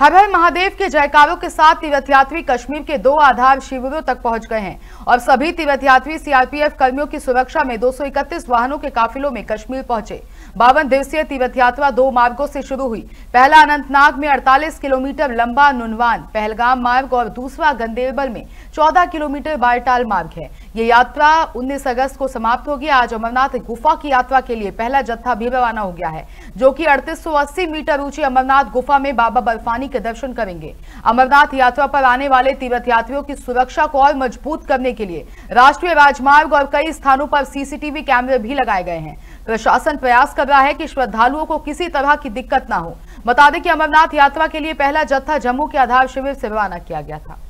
हर हर महादेव के जयकारों के साथ तीर्थयात्री कश्मीर के दो आधार शिविरों तक पहुंच गए हैं और सभी तीर्थयात्री सीआरपीएफ कर्मियों की सुरक्षा में 231 वाहनों के काफिलों में कश्मीर पहुंचे बावन दिवसीय तीर्थ यात्रा दो मार्गों से शुरू हुई पहला अनंतनाग में 48 किलोमीटर लंबा नुनवान पहलगाम मार्ग और दूसरा गंदेरबल में चौदह किलोमीटर बायटाल मार्ग है ये यात्रा उन्नीस अगस्त को समाप्त होगी आज अमरनाथ गुफा की यात्रा के लिए पहला जत्था भी रवाना हो गया है जो की अड़तीस मीटर ऊंची अमरनाथ गुफा में बाबा बर्फानी के दर्शन करेंगे अमरनाथ यात्रा पर आने वाले यात्रियों की सुरक्षा को और मजबूत करने के लिए राष्ट्रीय राजमार्ग और कई स्थानों पर सीसीटीवी कैमरे भी लगाए गए हैं प्रशासन प्रयास कर रहा है कि श्रद्धालुओं को किसी तरह की दिक्कत ना हो बता दें कि अमरनाथ यात्रा के लिए पहला जत्था जम्मू के आधार शिविर से रवाना किया गया था